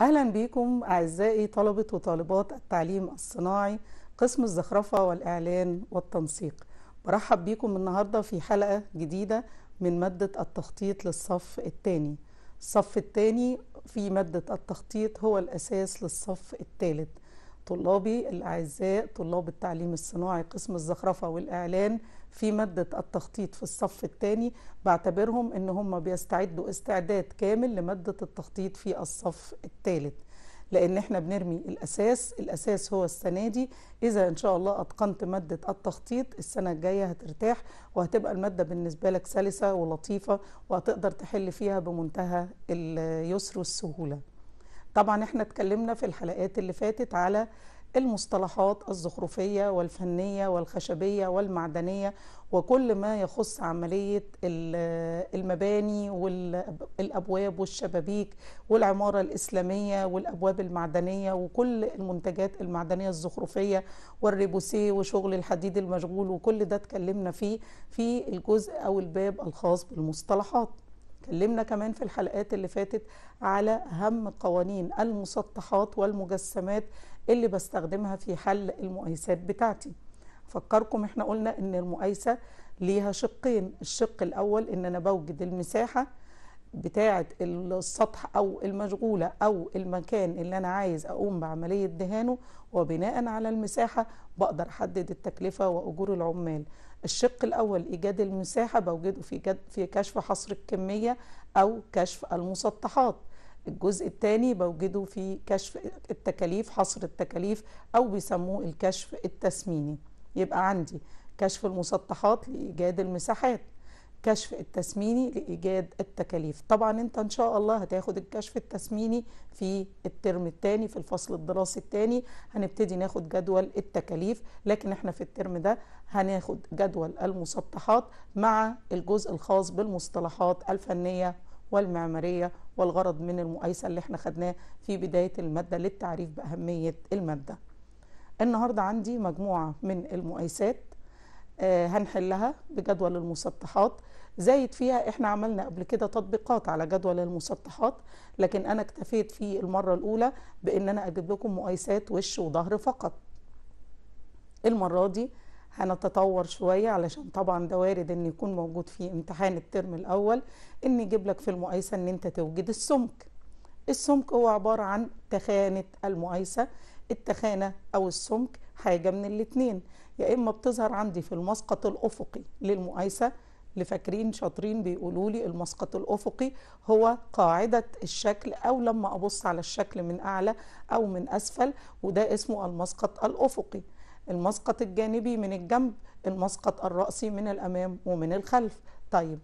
أهلا بكم أعزائي طلبة وطالبات التعليم الصناعي قسم الزخرفة والإعلان والتنسيق برحب بكم النهاردة في حلقة جديدة من مادة التخطيط للصف الثاني الصف الثاني في مادة التخطيط هو الأساس للصف الثالث طلابي الأعزاء طلاب التعليم الصناعي قسم الزخرفة والإعلان في مادة التخطيط في الصف الثاني بعتبرهم ان هم بيستعدوا استعداد كامل لمادة التخطيط في الصف الثالث لان احنا بنرمي الاساس الاساس هو السنه دي اذا ان شاء الله اتقنت ماده التخطيط السنه الجايه هترتاح وهتبقى الماده بالنسبه لك سلسه ولطيفه وهتقدر تحل فيها بمنتهى اليسر والسهوله طبعا احنا اتكلمنا في الحلقات اللي فاتت على المصطلحات الزخرفية والفنية والخشبية والمعدنية وكل ما يخص عملية المباني والأبواب والشبابيك والعمارة الإسلامية والأبواب المعدنية وكل المنتجات المعدنية الزخرفية والريبوسي وشغل الحديد المشغول وكل ده اتكلمنا فيه في الجزء أو الباب الخاص بالمصطلحات اتكلمنا كمان في الحلقات اللي فاتت على أهم قوانين المسطحات والمجسمات اللي بستخدمها في حل المقايسات بتاعتي فكركم احنا قلنا ان المقايسة ليها شقين الشق الأول ان أنا بوجد المساحة بتاعة السطح أو المشغولة أو المكان اللي أنا عايز أقوم بعملية دهانه وبناء على المساحة بقدر أحدد التكلفة وأجور العمال الشق الأول إيجاد المساحة بوجده في, في كشف حصر الكمية أو كشف المسطحات الجزء الثاني بوجده في كشف التكاليف حصر التكاليف أو بيسموه الكشف التسميني يبقى عندي كشف المسطحات لإيجاد المساحات الكشف التسميني لإيجاد التكاليف طبعا أنت إن شاء الله هتاخد الكشف التسميني في الترم الثاني في الفصل الدراسي الثاني هنبتدي ناخد جدول التكاليف لكن احنا في الترم ده هناخد جدول المسطحات مع الجزء الخاص بالمصطلحات الفنية والمعمارية والغرض من المقايسة اللي احنا خدناه في بداية المادة للتعريف بأهمية المادة النهاردة عندي مجموعة من المقايسات آه، هنحلها بجدول المسطحات زايد فيها احنا عملنا قبل كده تطبيقات على جدول المسطحات لكن انا اكتفيت في المرة الاولى بان انا اجيب لكم مقايسات وش وظهر فقط المرة دي هنتطور شوية علشان طبعا ده وارد ان يكون موجود في امتحان الترم الاول ان يجيب لك في المقايسة ان انت توجد السمك السمك هو عبارة عن تخانة المقايسة التخانة او السمك حاجة من الاتنين يا اما بتظهر عندي في المسقط الافقي للمقايسة اللي فاكرين شاطرين بيقولوا لي المسقط الافقي هو قاعده الشكل او لما ابص على الشكل من اعلى او من اسفل وده اسمه المسقط الافقي المسقط الجانبي من الجنب المسقط الرأسي من الأمام ومن الخلف طيب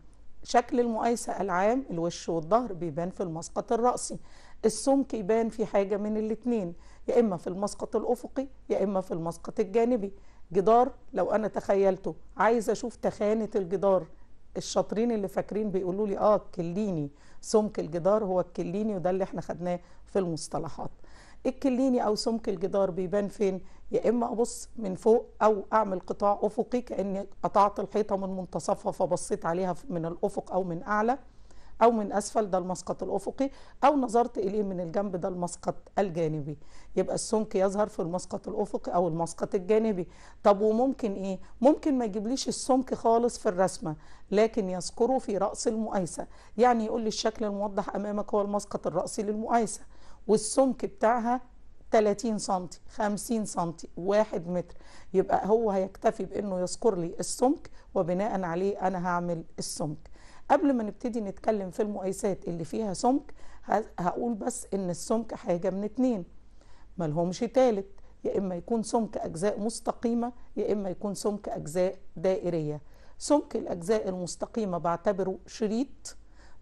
شكل المقايسة العام الوش والظهر بيبان في المسقط الرأسي السمك يبان في حاجة من الاتنين يا إما في المسقط الأفقي يا إما في المسقط الجانبي جدار لو أنا تخيلته عايز أشوف تخانة الجدار الشاطرين اللي فاكرين بيقولوا لي اه الكليني سمك الجدار هو الكليني وده اللي احنا خدناه في المصطلحات الكليني او سمك الجدار بيبان فين يا اما ابص من فوق او اعمل قطاع افقي كاني قطعت الحيطه من منتصفها فبصيت عليها من الافق او من اعلى أو من أسفل ده المسقط الأفقي أو نظرت إليه من الجنب ده المسقط الجانبي يبقى السمك يظهر في المسقط الأفقي أو المسقط الجانبي طب وممكن إيه؟ ممكن ما يجيبليش السمك خالص في الرسمة لكن يذكره في رأس المؤيسه يعني يقول لي الشكل الموضح أمامك هو المسقط الرأسي للمؤيسه والسمك بتاعها 30 سم 50 سم 1 متر يبقى هو هيكتفي بانه يذكر لي السمك وبناء عليه انا هعمل السمك قبل ما نبتدي نتكلم في المقايسات اللي فيها سمك هقول بس ان السمك حاجه من اتنين ملهمش تالت يا اما يكون سمك اجزاء مستقيمه يا اما يكون سمك اجزاء دائريه سمك الاجزاء المستقيمه بعتبره شريط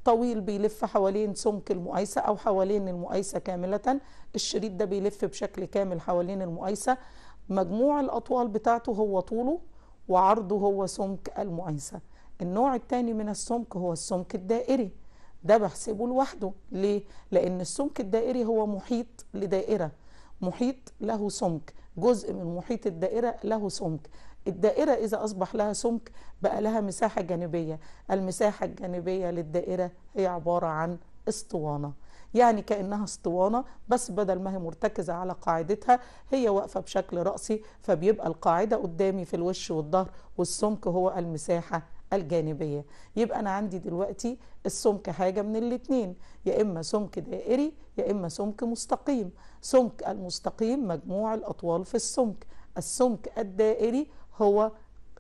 طويل بيلف حوالين سمك المقايسة أو حوالين المقايسة كاملة الشريط ده بيلف بشكل كامل حوالين المقايسة مجموع الأطوال بتاعته هو طوله وعرضه هو سمك المقايسة النوع الثاني من السمك هو السمك الدائري ده بحسبه لوحده ليه؟ لأن السمك الدائري هو محيط لدائرة محيط له سمك جزء من محيط الدائرة له سمك الدائرة إذا أصبح لها سمك بقى لها مساحة جانبية المساحة الجانبية للدائرة هي عبارة عن اسطوانة يعني كأنها اسطوانة بس بدل ما هي مرتكزة على قاعدتها هي واقفة بشكل رأسي فبيبقى القاعدة قدامي في الوش والظهر والسمك هو المساحة الجانبية يبقى أنا عندي دلوقتي السمك حاجة من الاتنين يا إما سمك دائري يا إما سمك مستقيم سمك المستقيم مجموع الأطوال في السمك السمك الدائري هو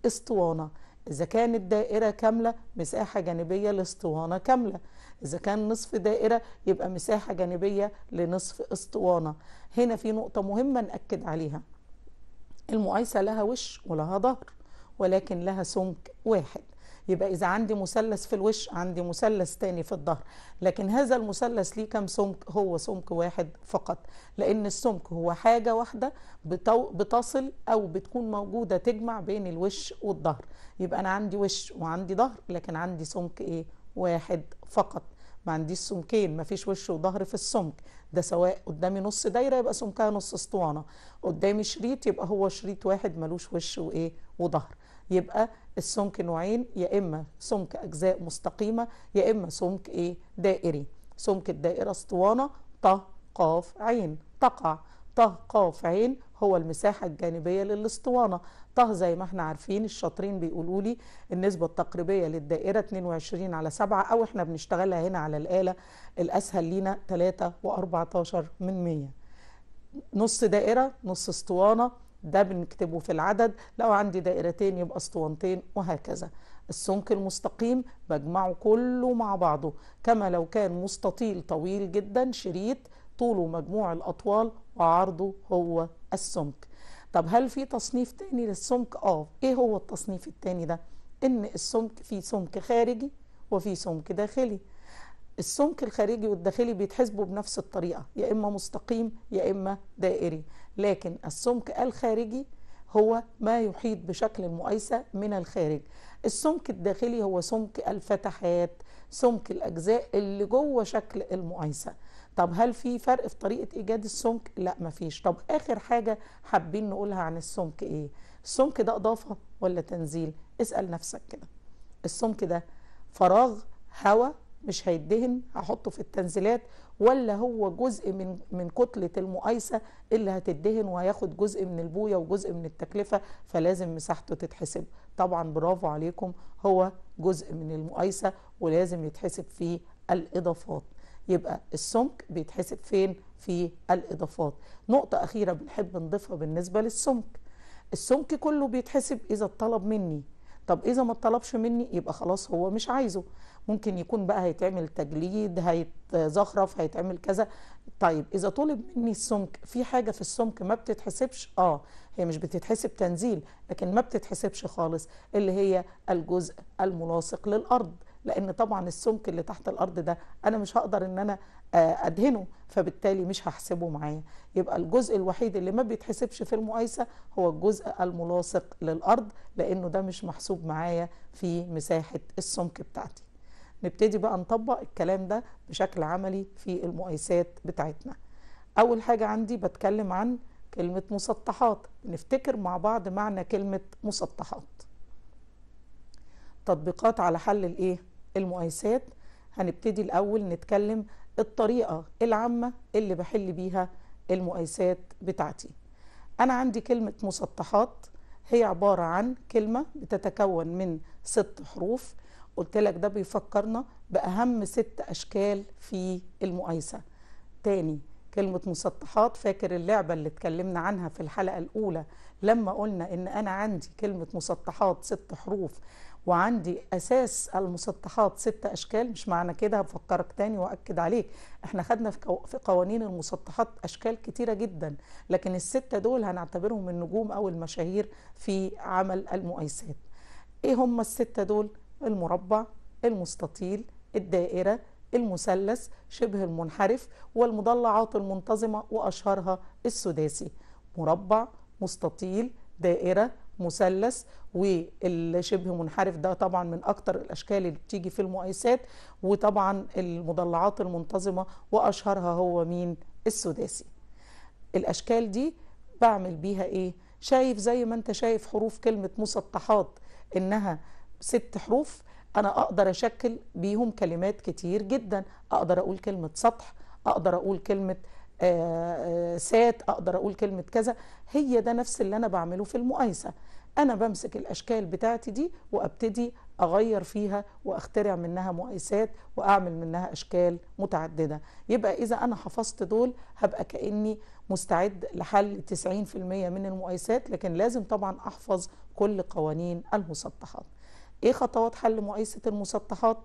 اسطوانة إذا كانت دائرة كاملة مساحة جانبية لاسطوانة كاملة إذا كان نصف دائرة يبقى مساحة جانبية لنصف اسطوانة هنا في نقطة مهمة نأكد عليها المقايسة لها وش ولها ظهر ولكن لها سمك واحد يبقى إذا عندي مثلث في الوش عندي مثلث تاني في الظهر لكن هذا المثلث ليه كم سمك هو سمك واحد فقط لأن السمك هو حاجة واحدة بتصل أو بتكون موجودة تجمع بين الوش والظهر يبقى أنا عندي وش وعندي ظهر لكن عندي سمك إيه واحد فقط ما عنديش سمكين ما فيش وش وظهر في السمك ده سواء قدامي نص دايره يبقى سمكها نص اسطوانه قدامي شريط يبقى هو شريط واحد ملوش وش وايه وظهر يبقى السمك نوعين يا اما سمك اجزاء مستقيمه يا اما سمك ايه دائري سمك الدائره اسطوانه ط قاف عين تقع ط قاف عين هو المساحة الجانبية للاسطوانة طه زي ما احنا عارفين الشاطرين بيقولوا لي النسبة التقريبية للدائرة 22 على 7 أو احنا بنشتغلها هنا على الآلة الأسهل لينا 3 و14 من 100 نص دائرة نص اسطوانة ده بنكتبه في العدد لو عندي دائرتين يبقى اسطوانتين وهكذا السمك المستقيم بجمعه كله مع بعضه كما لو كان مستطيل طويل جدا شريط طوله مجموع الأطوال وعرضه هو السمك طب هل في تصنيف تاني للسمك؟ اه ايه هو التصنيف التاني ده؟ ان السمك في سمك خارجي وفي سمك داخلي السمك الخارجي والداخلي بيتحسبوا بنفس الطريقة يا إما مستقيم يا إما دائري لكن السمك الخارجي هو ما يحيط بشكل المقايسة من الخارج السمك الداخلي هو سمك الفتحات سمك الأجزاء اللي جوه شكل المقايسة طب هل في فرق في طريقة إيجاد السمك؟ لا مفيش طب آخر حاجة حابين نقولها عن السمك إيه؟ السمك ده إضافة ولا تنزيل؟ اسأل نفسك كده السمك ده فراغ هواء مش هيدهن هحطه في التنزيلات ولا هو جزء من من كتله المقايسه اللي هتدهن وهياخد جزء من البويه وجزء من التكلفه فلازم مساحته تتحسب طبعا برافو عليكم هو جزء من المقايسه ولازم يتحسب فيه الاضافات يبقى السمك بيتحسب فين في الاضافات نقطه اخيره بنحب نضيفها بالنسبه للسمك السمك كله بيتحسب اذا اتطلب مني طب اذا ما اتطلبش مني يبقى خلاص هو مش عايزه ممكن يكون بقى هيتعمل تجليد هيتزخرف هيتعمل كذا طيب اذا طلب مني السمك في حاجه في السمك ما بتتحسبش اه هي مش بتتحسب تنزيل لكن ما بتتحسبش خالص اللي هي الجزء الملاصق للارض لان طبعا السمك اللي تحت الارض ده انا مش هقدر ان انا آه، ادهنه فبالتالي مش هحسبه معايا يبقى الجزء الوحيد اللي ما بيتحسبش في المقايسه هو الجزء الملاصق للارض لانه ده مش محسوب معايا في مساحه السمك بتاعتي نبتدي بقى نطبق الكلام ده بشكل عملي في المقايسات بتاعتنا أول حاجة عندي بتكلم عن كلمة مسطحات نفتكر مع بعض معنى كلمة مسطحات تطبيقات على حل الايه المقايسات هنبتدي الأول نتكلم الطريقة العامة اللي بحل بيها المقايسات بتاعتي أنا عندي كلمة مسطحات هي عبارة عن كلمة بتتكون من ست حروف قلت لك ده بيفكرنا باهم ست اشكال في المقايسه تاني كلمة مسطحات فاكر اللعبة اللي اتكلمنا عنها في الحلقة الأولى لما قلنا إن أنا عندي كلمة مسطحات ست حروف وعندي أساس المسطحات ست أشكال مش معنى كده هفكرك تاني وأكد عليك احنا خدنا في قوانين المسطحات أشكال كتيرة جدا لكن الستة دول هنعتبرهم النجوم أو المشاهير في عمل المقايسات ايه هم الستة دول المربع المستطيل الدائرة المثلث شبه المنحرف والمضلعات المنتظمة وأشهرها السداسي مربع مستطيل دائرة مثلث والشبه منحرف ده طبعا من اكتر الاشكال اللي بتيجي في المقايسات وطبعا المضلعات المنتظمه واشهرها هو مين السداسي الاشكال دي بعمل بيها ايه شايف زي ما انت شايف حروف كلمه مسطحات انها ست حروف أنا أقدر أشكل بيهم كلمات كتير جدا أقدر أقول كلمة سطح أقدر أقول كلمة آه، آه، سات أقدر أقول كلمة كذا هي ده نفس اللي أنا بعمله في المقايسة أنا بمسك الأشكال بتاعتي دي وأبتدي أغير فيها وأخترع منها مقايسات وأعمل منها أشكال متعددة يبقى إذا أنا حفظت دول هبقى كأني مستعد لحل 90% من المقايسات لكن لازم طبعا أحفظ كل قوانين المسطحات ايه خطوات حل مقايسه المسطحات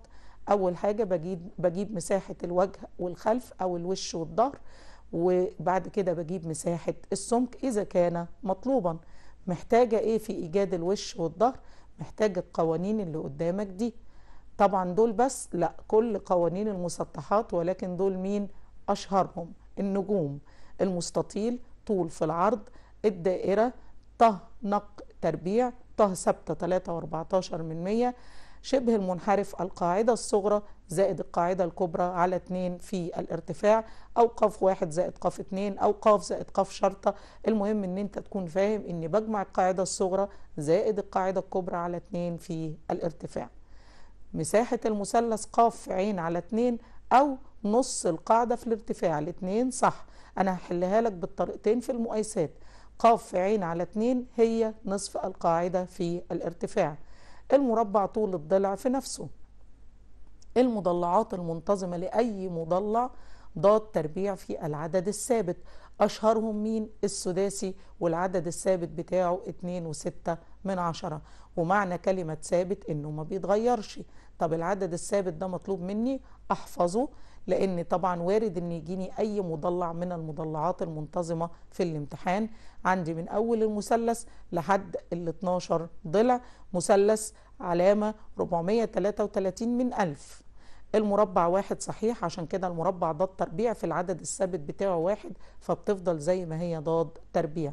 اول حاجه بجيب بجيب مساحه الوجه والخلف او الوش والظهر وبعد كده بجيب مساحه السمك اذا كان مطلوبا محتاجه ايه في ايجاد الوش والظهر محتاجه القوانين اللي قدامك دي طبعا دول بس لا كل قوانين المسطحات ولكن دول مين اشهرهم النجوم المستطيل طول في العرض الدائره طه نق تربيع نقطة ثابتة 3.14 من 100 شبه المنحرف القاعدة الصغرى زائد القاعدة الكبرى على 2 في الارتفاع أو قاف 1 زائد قاف 2 أو قاف زائد قاف شرطة المهم أن أنت تكون فاهم أن بجمع القاعدة الصغرى زائد القاعدة الكبرى على 2 في الارتفاع مساحة المثلث قاف عين على 2 أو نص القاعدة في الارتفاع الاثنين صح أنا هحلها لك بالطريقتين في المقايسات قاف في عين على 2 هي نصف القاعدة في الارتفاع المربع طول الضلع في نفسه المضلعات المنتظمة لأي مضلع ضاد تربيع في العدد الثابت أشهرهم مين السداسي والعدد الثابت بتاعه 2 و6 من عشرة ومعنى كلمة ثابت إنه ما بيتغيرش طب العدد الثابت ده مطلوب مني أحفظه لان طبعا وارد ان يجيني اي مضلع من المضلعات المنتظمه في الامتحان عندي من اول المثلث لحد ال 12 ضلع مثلث علامه 433 من 1000 المربع واحد صحيح عشان كده المربع ضاد تربيع في العدد الثابت بتاعه واحد فبتفضل زي ما هي ضاد تربيع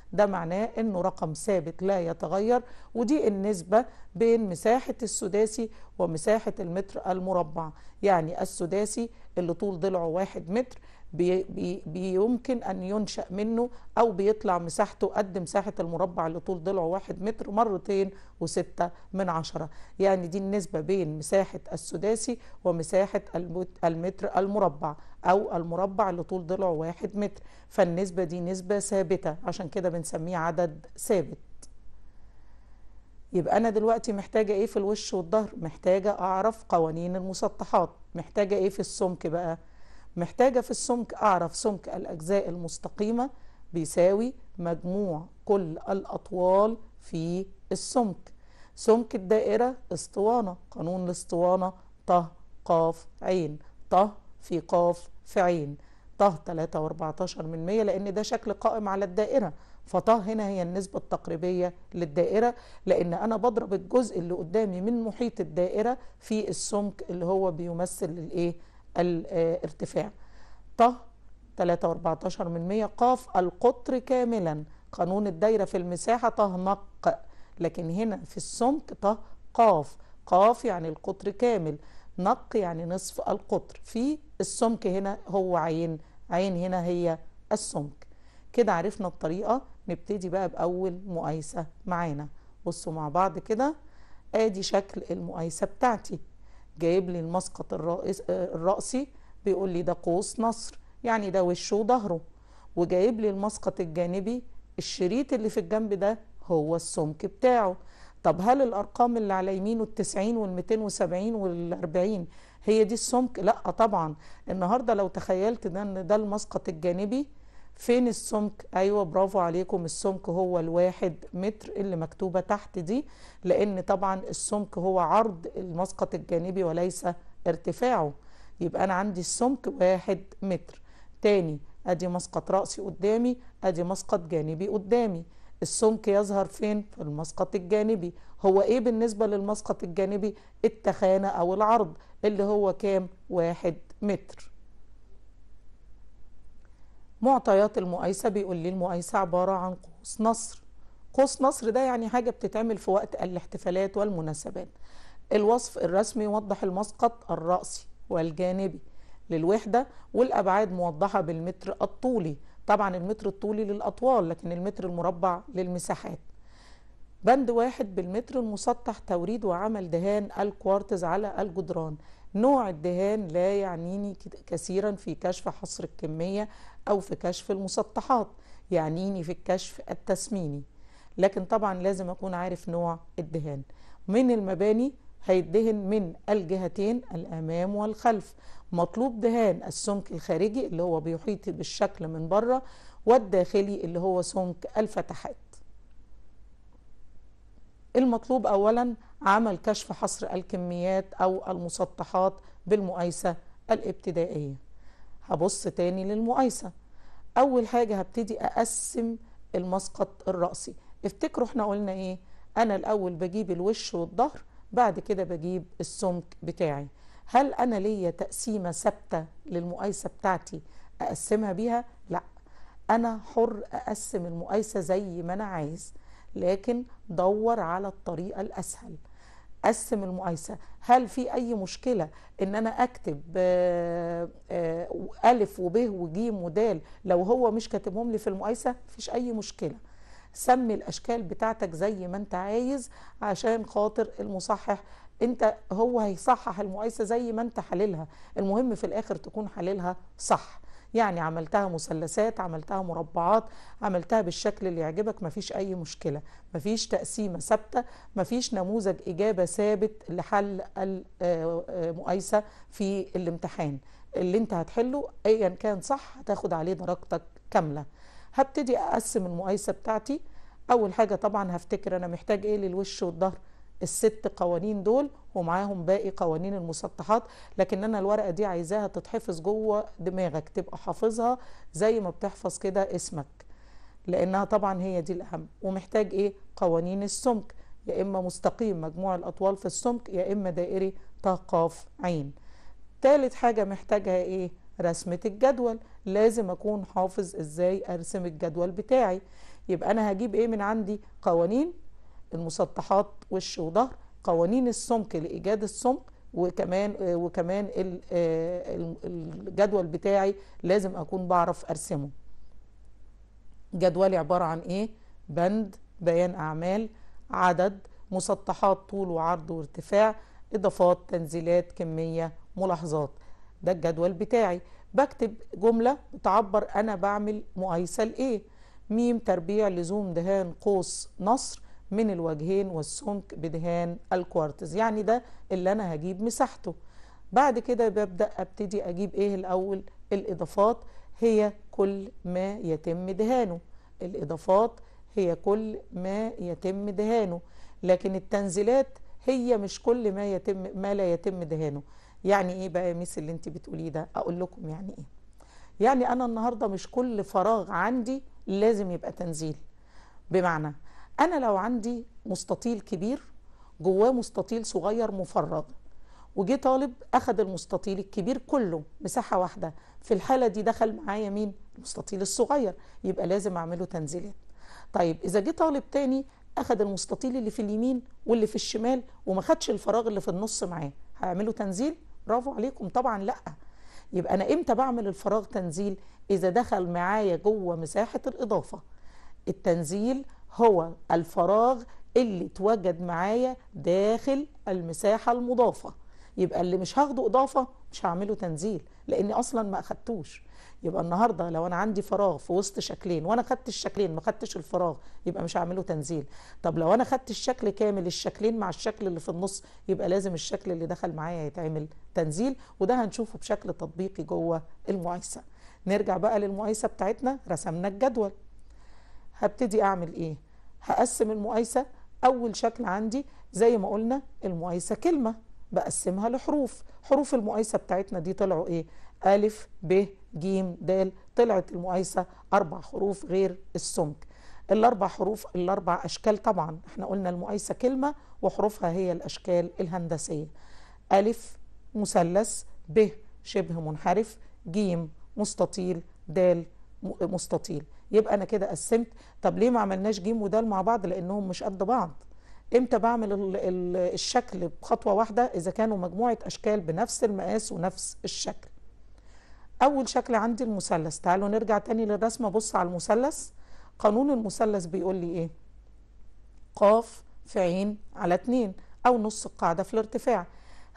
ده معناه انه رقم ثابت لا يتغير ودي النسبة بين مساحة السداسي ومساحة المتر المربع يعني السداسي اللي طول ضلعه واحد متر بي بي بيمكن أن ينشأ منه أو بيطلع مساحته قد مساحة المربع اللي طول ضلعه واحد متر مرتين وستة من عشرة يعني دي النسبة بين مساحة السداسي ومساحة المتر المربع أو المربع اللي طول ضلعه واحد متر فالنسبة دي نسبة ثابتة عشان كده بنسميه عدد ثابت يبقى أنا دلوقتي محتاجة إيه في الوش والظهر محتاجة أعرف قوانين المسطحات محتاجة إيه في السمك بقى محتاجة في السمك أعرف سمك الأجزاء المستقيمة بيساوي مجموع كل الأطوال في السمك سمك الدائرة اسطوانة قانون الاسطوانة ط قاف عين ط في قاف في عين ط 3.14 من 100 لأن ده شكل قائم على الدائرة فط هنا هي النسبة التقريبية للدائرة لأن أنا بضرب الجزء اللي قدامي من محيط الدائرة في السمك اللي هو بيمثل الإيه؟ الارتفاع ط 3.14 من 100 قاف القطر كاملا قانون الدايرة في المساحة نق لكن هنا في السمك ط قاف قاف يعني القطر كامل نق يعني نصف القطر في السمك هنا هو عين عين هنا هي السمك كده عرفنا الطريقة نبتدي بقى بأول مقايسة معانا بصوا مع بعض كده ادي شكل المقايسة بتاعتي جايب لي المسقط الرأسي بيقول لي ده قوس نصر يعني ده وشه وظهره وجايب لي المسقط الجانبي الشريط اللي في الجنب ده هو السمك بتاعه طب هل الأرقام اللي على يمينه التسعين والمتين وسبعين والأربعين هي دي السمك؟ لأ طبعا النهاردة لو تخيلت ده إن ده المسقط الجانبي فين السمك ايوه برافو عليكم السمك هو الواحد متر اللي مكتوبة تحت دي لان طبعا السمك هو عرض المسقط الجانبي وليس ارتفاعه يبقى انا عندي السمك واحد متر تاني ادي مسقط رأسي قدامي ادي مسقط جانبي قدامي السمك يظهر فين في المسقط الجانبي هو ايه بالنسبة للمسقط الجانبي التخانة او العرض اللي هو كام واحد متر معطيات المؤيسة بيقول لي المؤيسة عباره عن قوس نصر قوس نصر ده يعني حاجه بتتعمل في وقت الاحتفالات والمناسبات الوصف الرسمي يوضح المسقط الرأسي والجانبي للوحدة والأبعاد موضحة بالمتر الطولي طبعا المتر الطولي للأطوال لكن المتر المربع للمساحات بند واحد بالمتر المسطح توريد وعمل دهان الكوارتز على الجدران نوع الدهان لا يعنيني كثيرا في كشف حصر الكمية أو في كشف المسطحات يعنيني في الكشف التسميني لكن طبعا لازم أكون عارف نوع الدهان من المباني هيدهن من الجهتين الأمام والخلف مطلوب دهان السمك الخارجي اللي هو بيحيط بالشكل من بره والداخلي اللي هو سمك الفتحات المطلوب أولا عمل كشف حصر الكميات أو المسطحات بالمقايسة الابتدائية هبص تاني للمقايسة اول حاجه هبتدي اقسم المسقط الراسي افتكروا احنا قلنا ايه انا الاول بجيب الوش والظهر بعد كده بجيب السمك بتاعي هل انا ليا تقسيمه ثابته للمقايسه بتاعتي اقسمها بيها لا انا حر اقسم المقايسه زي ما انا عايز لكن دور على الطريقه الاسهل قسم المقايسة هل في أي مشكلة إن أنا أكتب آه، آه، ألف وب وجيم ودال لو هو مش كاتبهم لي في المقايسة مفيش أي مشكلة سمي الأشكال بتاعتك زي ما أنت عايز عشان خاطر المصحح أنت هو هيصحح المقايسة زي ما أنت حللها المهم في الآخر تكون حللها صح يعني عملتها مثلثات عملتها مربعات عملتها بالشكل اللي يعجبك مفيش أي مشكلة مفيش تقسيمة ثابتة مفيش نموذج إجابة ثابت لحل المقايسة آه، آه، في الامتحان اللي انت هتحله ايا كان صح هتاخد عليه درجتك كاملة هبتدي اقسم المقايسة بتاعتي اول حاجة طبعا هفتكر انا محتاج ايه للوش والظهر الست قوانين دول ومعاهم باقي قوانين المسطحات لكن انا الورقه دي عايزاها تتحفظ جوه دماغك تبقى حافظها زي ما بتحفظ كده اسمك لانها طبعا هي دي الاهم ومحتاج ايه قوانين السمك يا اما مستقيم مجموع الاطوال في السمك يا اما دائري تقاف عين تالت حاجه محتاجها ايه رسمه الجدول لازم اكون حافظ ازاي ارسم الجدول بتاعي يبقى انا هجيب ايه من عندي قوانين المسطحات وش وظهر قوانين السمك لإيجاد السمك وكمان آه، وكمان آه، الجدول بتاعي لازم أكون بعرف أرسمه جدولي عبارة عن إيه؟ بند بيان أعمال عدد مسطحات طول وعرض وارتفاع إضافات تنزيلات كمية ملاحظات ده الجدول بتاعي بكتب جملة تعبر أنا بعمل مقايسة لإيه ميم تربيع لزوم دهان قوس نصر من الوجهين والسمك بدهان الكوارتز يعني ده اللي انا هجيب مساحته بعد كده ببدأ ابتدي اجيب ايه الاول الاضافات هي كل ما يتم دهانه الاضافات هي كل ما يتم دهانه لكن التنزيلات هي مش كل ما يتم ما لا يتم دهانه يعني ايه بقى يا ميس اللي انت بتقوليه ده اقول لكم يعني ايه يعني انا النهارده مش كل فراغ عندي لازم يبقى تنزيل بمعنى انا لو عندي مستطيل كبير جواه مستطيل صغير مفرغ وجه طالب اخذ المستطيل الكبير كله مساحه واحده في الحاله دي دخل معايا مين المستطيل الصغير يبقى لازم اعمله تنزيلات طيب اذا جه طالب تاني اخذ المستطيل اللي في اليمين واللي في الشمال وما خدش الفراغ اللي في النص معاه هعمله تنزيل برافو عليكم طبعا لا يبقى انا امتى بعمل الفراغ تنزيل اذا دخل معايا جوه مساحه الاضافه التنزيل هو الفراغ اللي اتوجد معايا داخل المساحة المضافة يبقى اللي مش هاخده إضافة مش هعمله تنزيل لأني أصلا ما أخدتوش يبقى النهاردة لو أنا عندي فراغ في وسط شكلين وأنا خدت الشكلين ما خدتش الفراغ يبقى مش هعمله تنزيل طب لو أنا خدت الشكل كامل الشكلين مع الشكل اللي في النص يبقى لازم الشكل اللي دخل معايا يتعمل تنزيل وده هنشوفه بشكل تطبيقي جوه المقايسة نرجع بقى للمقايسة بتاعتنا رسمنا الجدول هبتدي اعمل ايه هقسم المقايسه اول شكل عندي زي ما قلنا المقايسه كلمه بقسمها لحروف حروف المقايسه بتاعتنا دي طلعوا ايه الف ب ج د طلعت المقايسه اربع حروف غير السمك الاربع حروف الاربع اشكال طبعا احنا قلنا المقايسه كلمه وحروفها هي الاشكال الهندسيه الف مثلث ب شبه منحرف ج مستطيل د مستطيل يبقى انا كده قسمت طب ليه ما عملناش جيم ودال مع بعض لانهم مش قد بعض امتى بعمل الشكل بخطوه واحده اذا كانوا مجموعه اشكال بنفس المقاس ونفس الشكل اول شكل عندي المثلث تعالوا نرجع تاني للرسمه بص على المثلث قانون المثلث بيقول لي ايه قاف في عين على اتنين او نص القاعده في الارتفاع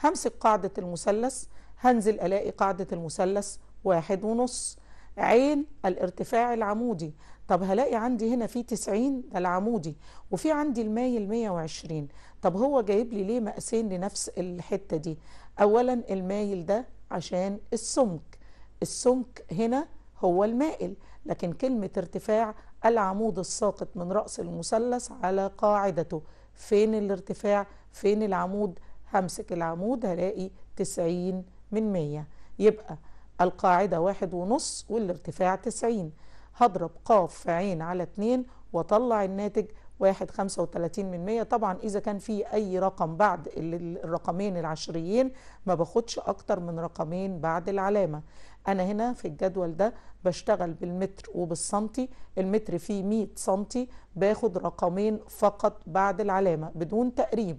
همسك قاعده المثلث هنزل الاقي قاعده المثلث واحد ونص عين الارتفاع العمودي طب هلاقي عندي هنا في 90 ده العمودي وفي عندي المايل 120 طب هو جايب لي ليه مقاسين لنفس الحتة دي أولا المايل ده عشان السمك السمك هنا هو المائل لكن كلمة ارتفاع العمود الساقط من رأس المثلث على قاعدته فين الارتفاع فين العمود همسك العمود هلاقي 90 من 100 يبقى القاعدة واحد ونص والارتفاع تسعين هضرب قاف في عين على اتنين وطلع الناتج واحد خمسة وتلاتين من مية طبعا إذا كان في أي رقم بعد الرقمين العشريين ما باخدش أكتر من رقمين بعد العلامة أنا هنا في الجدول ده بشتغل بالمتر وبالسنتي المتر فيه مية سنتي باخد رقمين فقط بعد العلامة بدون تقريب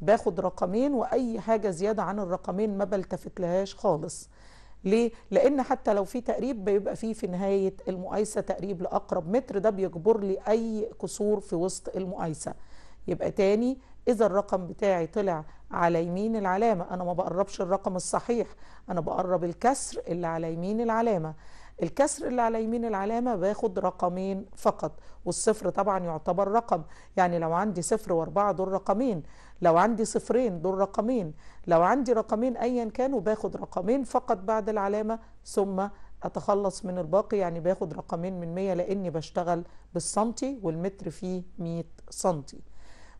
باخد رقمين وأي حاجة زيادة عن الرقمين ما بلتفت لهاش خالص ليه؟ لأن حتى لو في تقريب بيبقى فيه في نهاية المقايسة تقريب لأقرب متر ده بيجبر لي أي كسور في وسط المقايسة يبقى تاني إذا الرقم بتاعي طلع على يمين العلامة أنا ما بقربش الرقم الصحيح أنا بقرب الكسر اللي على يمين العلامة الكسر اللي على يمين العلامة باخد رقمين فقط والصفر طبعا يعتبر رقم يعني لو عندي صفر واربعة دول رقمين لو عندي صفرين دول رقمين لو عندي رقمين أيا كانوا باخد رقمين فقط بعد العلامة ثم أتخلص من الباقي يعني باخد رقمين من 100 لأني بشتغل بالسنتي والمتر فيه 100 سنتي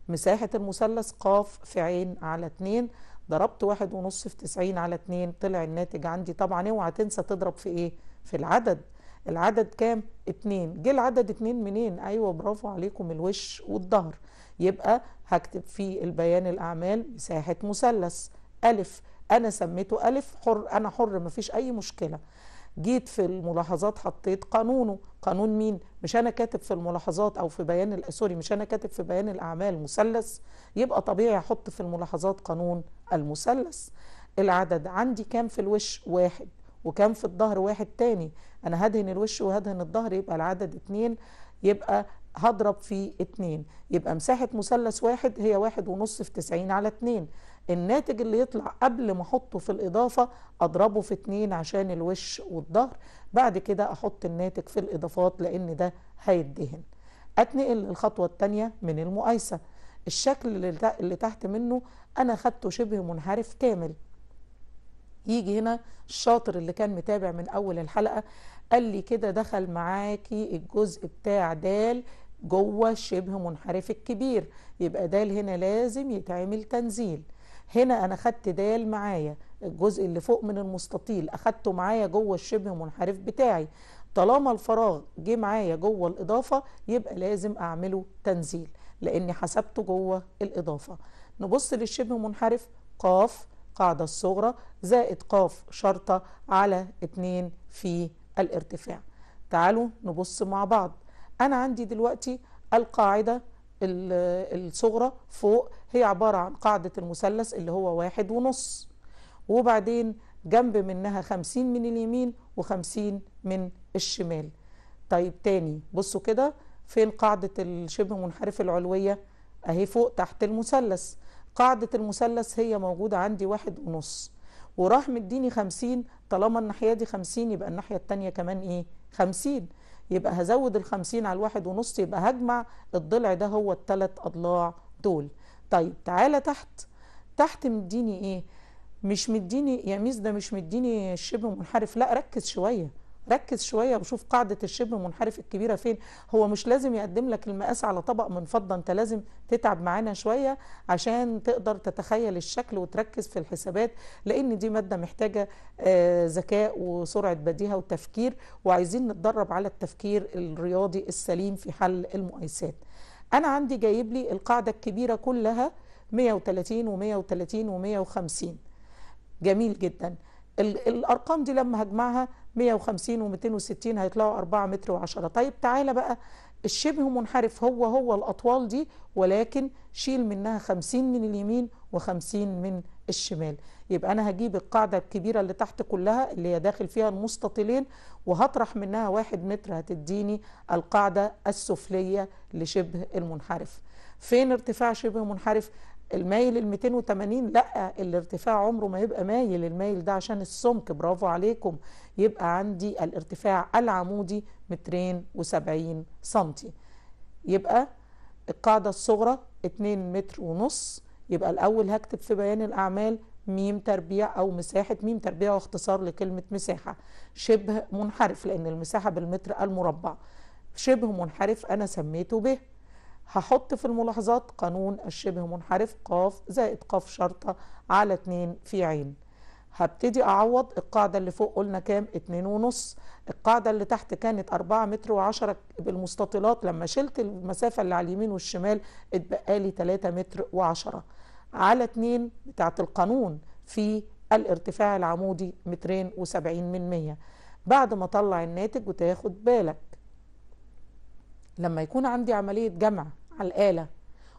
مساحة المثلث قاف في عين على 2 ضربت واحد ونص في 90 على 2 طلع الناتج عندي طبعا اوعى تنسى تضرب في ايه في العدد العدد كام 2 جه العدد 2 منين ايوه برافو عليكم الوش والظهر يبقى هكتب في البيان الأعمال مساحة مثلث ألف أنا سميته ألف حر أنا حر ما فيش أي مشكلة جيت في الملاحظات حطيت قانونه قانون مين مش انا كاتب في الملاحظات او في بيان سوري مش انا كاتب في بيان الاعمال مثلث يبقى طبيعي احط في الملاحظات قانون المثلث العدد عندي كام في الوش واحد وكام في الظهر واحد تاني انا هدهن الوش وهدهن الظهر يبقى العدد اتنين يبقى هضرب في اتنين يبقى مساحة مثلث واحد هي واحد ونص في تسعين على اتنين الناتج اللي يطلع قبل ما احطه في الاضافة اضربه في اتنين عشان الوش والظهر بعد كده احط الناتج في الاضافات لان ده هيدهن اتنقل للخطوة التانية من المقايسة الشكل اللي تحت منه انا خدته شبه منحرف كامل يجي هنا الشاطر اللي كان متابع من اول الحلقه قال لي كده دخل معاكي الجزء بتاع د جوه شبه منحرف الكبير يبقى دال هنا لازم يتعمل تنزيل هنا انا خدت دال معايا الجزء اللي فوق من المستطيل اخدته معايا جوه الشبه منحرف بتاعي طالما الفراغ جه معايا جوه الاضافه يبقى لازم اعمله تنزيل لاني حسبته جوه الاضافه نبص للشبه منحرف قاف قاعده الصغرى زائد قاف شرطه على 2 في الارتفاع تعالوا نبص مع بعض أنا عندي دلوقتي القاعدة الصغرى فوق هي عبارة عن قاعدة المثلث اللي هو واحد ونص وبعدين جنب منها خمسين من اليمين وخمسين من الشمال طيب تاني بصوا كده فين قاعدة الشبه منحرف العلوية اهي فوق تحت المثلث قاعدة المثلث هي موجودة عندي واحد ونص وراح مديني خمسين طالما الناحية دي خمسين يبقى الناحية التانية كمان ايه خمسين يبقى هزود ال 50 على الواحد ونص يبقى هجمع الضلع ده هو التلات أضلاع دول طيب تعالى تحت تحت مديني ايه مش مديني يا ميس ده مش مديني شبه منحرف لا ركز شوية ركز شويه وشوف قاعده الشبه منحرف الكبيره فين هو مش لازم يقدم لك المقاس على طبق من فضه انت لازم تتعب معانا شويه عشان تقدر تتخيل الشكل وتركز في الحسابات لان دي ماده محتاجه آه، ذكاء وسرعه بديهه وتفكير وعايزين نتدرب على التفكير الرياضي السليم في حل المقايسات انا عندي جايب لي القاعده الكبيره كلها 130 و130 و150 جميل جدا الارقام دي لما هجمعها 150 و260 هيطلعوا 4 متر و10 طيب تعالى بقى الشبه منحرف هو هو الأطوال دي ولكن شيل منها 50 من اليمين و50 من الشمال يبقى أنا هجيب القاعدة الكبيرة اللي تحت كلها اللي هي داخل فيها المستطيلين وهطرح منها 1 متر هتديني القاعدة السفلية لشبه المنحرف فين ارتفاع شبه منحرف المايل ال 280 لا الارتفاع عمره ما يبقى مايل المايل ده عشان السمك برافو عليكم يبقى عندي الارتفاع العمودي مترين وسبعين سنتي يبقى القاعدة الصغرى اتنين متر ونص يبقى الأول هكتب في بيان الأعمال ميم تربيع أو مساحة ميم تربيع واختصار لكلمة مساحة شبه منحرف لأن المساحة بالمتر المربع شبه منحرف أنا سميته به هحط في الملاحظات قانون الشبه منحرف قاف زائد قاف شرطة على 2 في عين هبتدي أعوض القاعدة اللي فوق قلنا كام 2 ونص القاعدة اللي تحت كانت 4 متر و10 بالمستطيلات لما شلت المسافة اللي على اليمين والشمال اتبقى لي 3 متر و10 على 2 بتاعت القانون في الارتفاع العمودي مترين وسبعين من مية بعد ما طلع الناتج وتاخد بالك لما يكون عندي عملية جمع على الآلة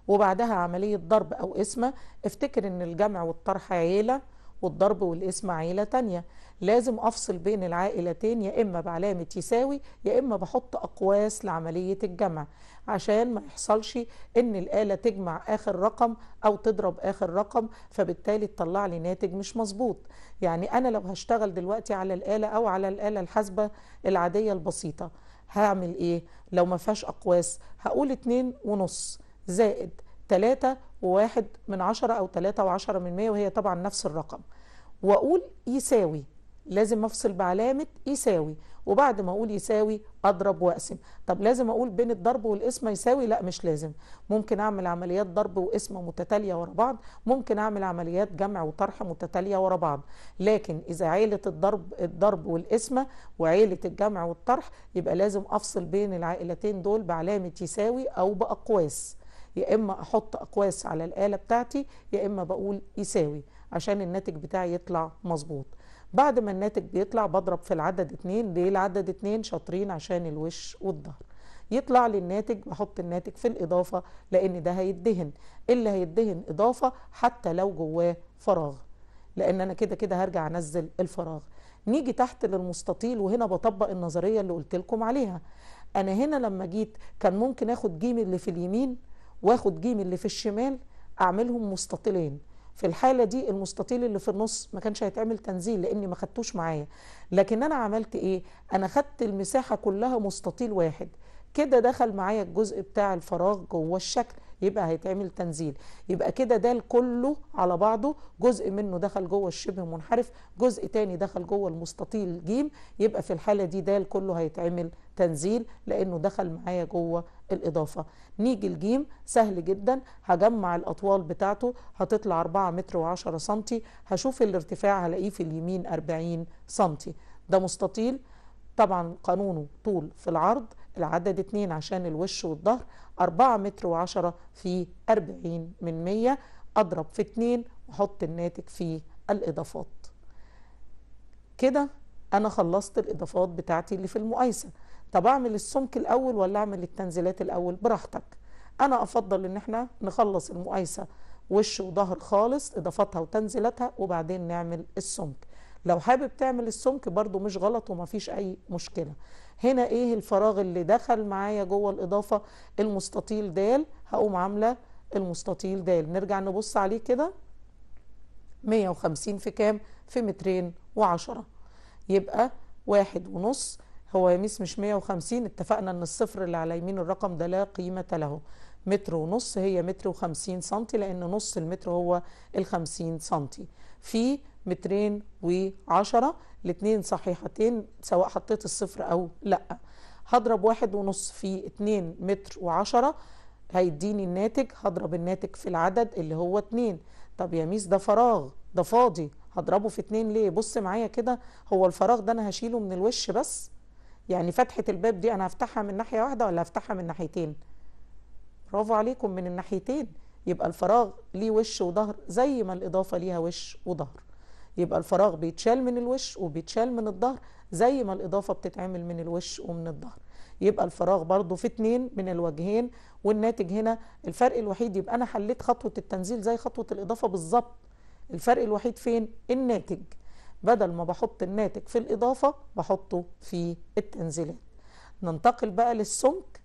وبعدها عملية ضرب أو قسمة افتكر ان الجمع والطرح عيلة والضرب والقسمة عيلة تانية لازم أفصل بين العائلتين يا إما بعلامة يساوي يا إما بحط أقواس لعملية الجمع عشان ما يحصلش إن الآلة تجمع آخر رقم أو تضرب آخر رقم فبالتالي تطلع لي ناتج مش مظبوط يعني أنا لو هشتغل دلوقتي على الآلة أو على الآلة الحاسبة العادية البسيطة هعمل ايه لو ما فيهاش اقواس هقول اتنين ونص زائد تلاتة وواحد من عشرة او تلاتة وعشرة من مية وهي طبعا نفس الرقم واقول يساوي لازم افصل بعلامة يساوي وبعد ما اقول يساوي اضرب واقسم طب لازم اقول بين الضرب والقسمه يساوي لا مش لازم ممكن اعمل عمليات ضرب وقسمه متتاليه ورا بعض ممكن اعمل عمليات جمع وطرح متتاليه ورا بعض لكن اذا عيله الضرب الضرب والقسمه وعيله الجمع والطرح يبقى لازم افصل بين العائلتين دول بعلامه يساوي او باقواس يا اما احط اقواس على الاله بتاعتي يا اما بقول يساوي عشان الناتج بتاعي يطلع مظبوط بعد ما الناتج بيطلع بضرب في العدد اتنين ليه العدد اتنين شاطرين عشان الوش والظهر يطلع لي الناتج بحط الناتج في الإضافة لأن ده هيدهن اللي هيدهن إضافة حتى لو جواه فراغ لأن أنا كده كده هرجع أنزل الفراغ نيجي تحت للمستطيل وهنا بطبق النظرية اللي قلت لكم عليها أنا هنا لما جيت كان ممكن أخد جيم اللي في اليمين وأخد جيم اللي في الشمال أعملهم مستطيلين في الحالة دي المستطيل اللي في النص ما كانش هيتعمل تنزيل لاني ما خدتوش معايا لكن انا عملت ايه انا خدت المساحة كلها مستطيل واحد كده دخل معايا الجزء بتاع الفراغ جوه الشكل يبقى هيتعمل تنزيل يبقى كده ده كله على بعضه جزء منه دخل جوه الشبه منحرف جزء تاني دخل جوه المستطيل ج يبقى في الحالة دي ده كله هيتعمل تنزيل لأنه دخل معايا جوه الإضافة نيجي الجيم سهل جدا هجمع الأطوال بتاعته هتطلع 4 متر و10 سنتي هشوف الارتفاع هلاقيه في اليمين 40 سنتي ده مستطيل طبعا قانونه طول في العرض العدد اتنين عشان الوش والظهر أربعة متر وعشرة في أربعين من مية أضرب في اتنين وحط الناتج في الإضافات كده أنا خلصت الإضافات بتاعتي اللي في المقايسة طب أعمل السمك الأول ولا أعمل التنزيلات الأول براحتك أنا أفضل إن احنا نخلص المقايسة وش وظهر خالص إضافاتها وتنزيلاتها وبعدين نعمل السمك لو حابب تعمل السمك برضو مش غلط ومفيش اي مشكلة هنا ايه الفراغ اللي دخل معايا جوه الاضافة المستطيل دال هقوم عاملة المستطيل دال نرجع نبص عليه كده 150 في كام في مترين وعشرة يبقى واحد ونص هو يا ميس مش 150 اتفقنا ان الصفر اللي على يمين الرقم ده لا قيمة له متر ونص هي متر وخمسين سنتي لان نص المتر هو الخمسين سنتي في مترين وعشرة الاثنين صحيحتين سواء حطيت الصفر أو لأ هضرب واحد ونص في اتنين متر وعشرة هيديني الناتج هضرب الناتج في العدد اللي هو اتنين طب يا ميس ده فراغ ده فاضي هضربه في اتنين ليه بص معايا كده هو الفراغ ده أنا هشيله من الوش بس يعني فتحة الباب دي أنا هفتحها من ناحية واحدة ولا هفتحها من ناحيتين برافو عليكم من الناحيتين يبقى الفراغ ليه وش وظهر زي ما الإضافة ليها وش وظهر يبقى الفراغ بيتشال من الوش وبيتشال من الظهر زي ما الإضافة بتتعمل من الوش ومن الظهر يبقى الفراغ برضو في اتنين من الوجهين والناتج هنا الفرق الوحيد يبقى أنا حليت خطوة التنزيل زي خطوة الإضافة بالظبط الفرق الوحيد فين؟ الناتج بدل ما بحط الناتج في الإضافة بحطه في التنزيلات ننتقل بقى للسمك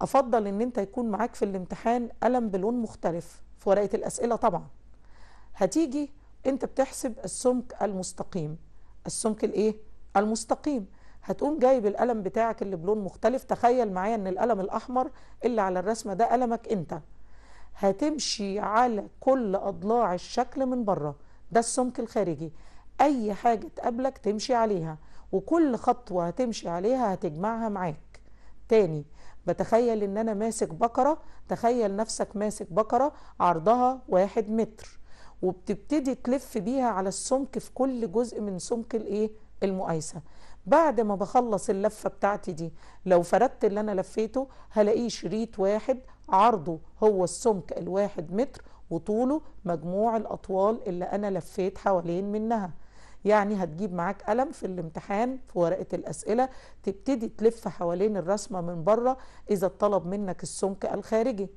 أفضل إن أنت يكون معاك في الامتحان قلم بلون مختلف في ورقة الأسئلة طبعا هتيجي انت بتحسب السمك المستقيم السمك الايه المستقيم هتقوم جايب القلم بتاعك اللي بلون مختلف تخيل معايا ان القلم الاحمر اللي على الرسمه ده قلمك انت هتمشي على كل اضلاع الشكل من بره ده السمك الخارجي اي حاجه تقابلك تمشي عليها وكل خطوه هتمشي عليها هتجمعها معاك تاني بتخيل ان انا ماسك بقره تخيل نفسك ماسك بقره عرضها واحد متر وبتبتدي تلف بيها على السمك في كل جزء من سمك الايه المقايسه بعد ما بخلص اللفه بتاعتي دي لو فردت اللي انا لفيته هلاقيه شريط واحد عرضه هو السمك الواحد متر وطوله مجموع الاطوال اللي انا لفيت حوالين منها يعني هتجيب معاك قلم في الامتحان في ورقة الأسئلة تبتدي تلف حوالين الرسمة من بره إذا طلب منك السمك الخارجي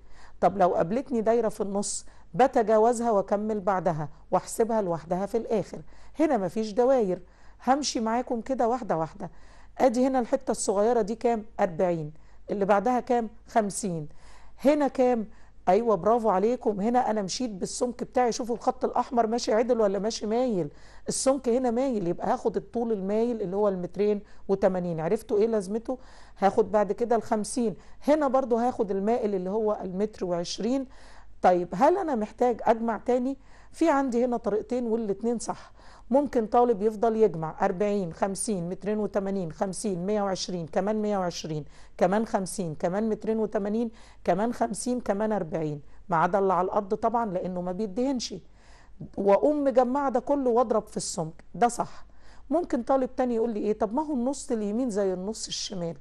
طب لو قابلتني دايرة في النص بتجاوزها واكمل بعدها واحسبها لوحدها في الاخر هنا مفيش دواير همشي معاكم كده واحده واحده ادي هنا الحته الصغيره دي كام 40 اللي بعدها كام 50 هنا كام ايوه برافو عليكم هنا انا مشيت بالسمك بتاعي شوفوا الخط الاحمر ماشي عدل ولا ماشي مايل السمك هنا مايل يبقى هاخد الطول المايل اللي هو المترين و80 عرفتوا ايه لازمته هاخد بعد كده ال50 هنا برضو هاخد المائل اللي هو المتر و20 طيب هل انا محتاج اجمع تاني في عندي هنا طريقتين والاثنين صح ممكن طالب يفضل يجمع 40 50 280 50 120 كمان 120 كمان 50 كمان 280 كمان 50 كمان 40 ما عدا اللي على القد طبعا لانه ما بيدهنش واقوم مجمعه ده كله واضرب في السمك ده صح ممكن طالب تاني يقول لي ايه طب ما هو النص اليمين زي النص الشمال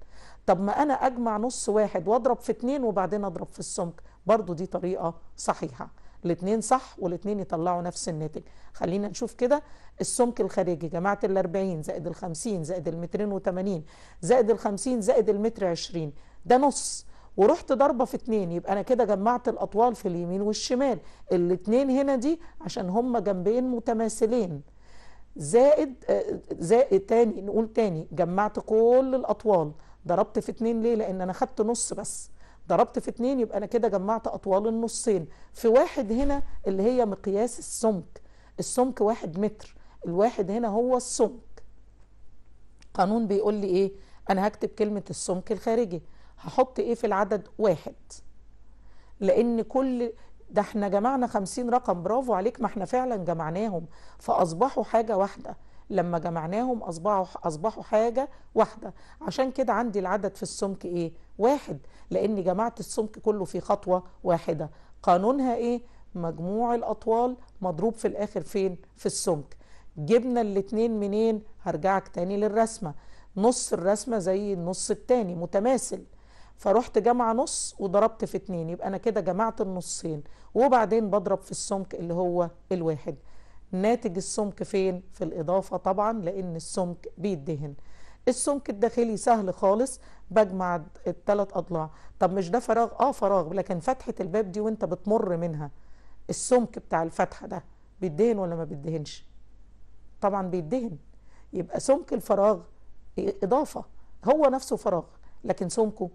طب ما انا اجمع نص واحد واضرب في اتنين وبعدين اضرب في السمك برضو دي طريقة صحيحة الاثنين صح والاثنين يطلعوا نفس الناتج خلينا نشوف كده السمك الخارجي جماعة الأربعين زائد الخمسين زائد المترين وثمانين زائد الخمسين زائد المتر عشرين ده نص ورحت ضربه في اتنين يبقى انا كده جمعت الاطوال في اليمين والشمال الاتنين هنا دي عشان هما جنبين متماثلين زائد آه، زائد تاني نقول تاني جمعت كل الاطوال ضربت في اتنين ليه لان انا خدت نص بس ضربت في اتنين يبقى انا كده جمعت اطوال النصين في واحد هنا اللي هي مقياس السمك السمك واحد متر الواحد هنا هو السمك قانون بيقول لي ايه انا هكتب كلمة السمك الخارجي هحط ايه في العدد واحد لان كل ده احنا جمعنا خمسين رقم برافو عليك ما احنا فعلا جمعناهم فاصبحوا حاجة واحدة لما جمعناهم أصبحوا, أصبحوا حاجة واحدة عشان كده عندي العدد في السمك إيه؟ واحد لأني جمعت السمك كله في خطوة واحدة قانونها إيه؟ مجموع الأطوال مضروب في الآخر فين؟ في السمك جبنا الاتنين منين؟ هرجعك تاني للرسمة نص الرسمة زي النص التاني متماثل فرحت جمع نص وضربت في اتنين يبقى أنا كده جمعت النصين وبعدين بضرب في السمك اللي هو الواحد ناتج السمك فين في الإضافة طبعا لأن السمك بيدهن السمك الداخلي سهل خالص بجمع الثلاث أضلاع طب مش ده فراغ آه فراغ لكن فتحة الباب دي وانت بتمر منها السمك بتاع الفتحة ده بيدهن ولا ما بيدهنش طبعا بيدهن يبقى سمك الفراغ إضافة هو نفسه فراغ لكن سمكه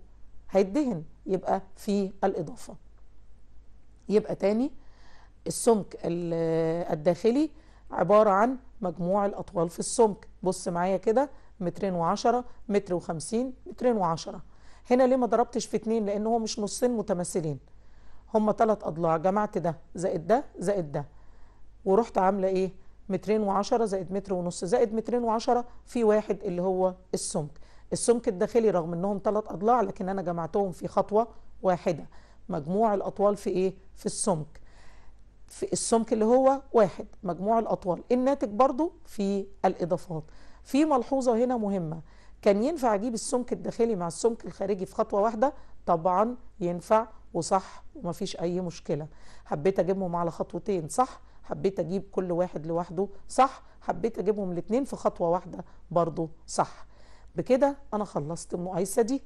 هيدهن يبقى في الإضافة يبقى تاني السمك الداخلي عبارة عن مجموع الأطوال في السمك بص معايا كده مترين وعشرة متر وخمسين مترين وعشرة هنا ليه ما ضربتش في اتنين لأن هو مش نصين متماثلين هما تلات أضلاع جمعت ده زائد ده زائد ده ورحت عاملة إيه مترين وعشرة زائد متر ونص زائد مترين وعشرة في واحد اللي هو السمك السمك الداخلي رغم انهم تلات اضلاع لكن انا جمعتهم في خطوه واحده مجموع الاطوال في ايه في السمك في السمك اللي هو واحد مجموع الأطوال الناتج برضو في الإضافات في ملحوظة هنا مهمة كان ينفع أجيب السمك الداخلي مع السمك الخارجي في خطوة واحدة طبعا ينفع وصح ومفيش أي مشكلة حبيت أجيبهم على خطوتين صح حبيت أجيب كل واحد لوحده صح حبيت أجيبهم الاثنين في خطوة واحدة برضو صح بكده أنا خلصت المقايسة دي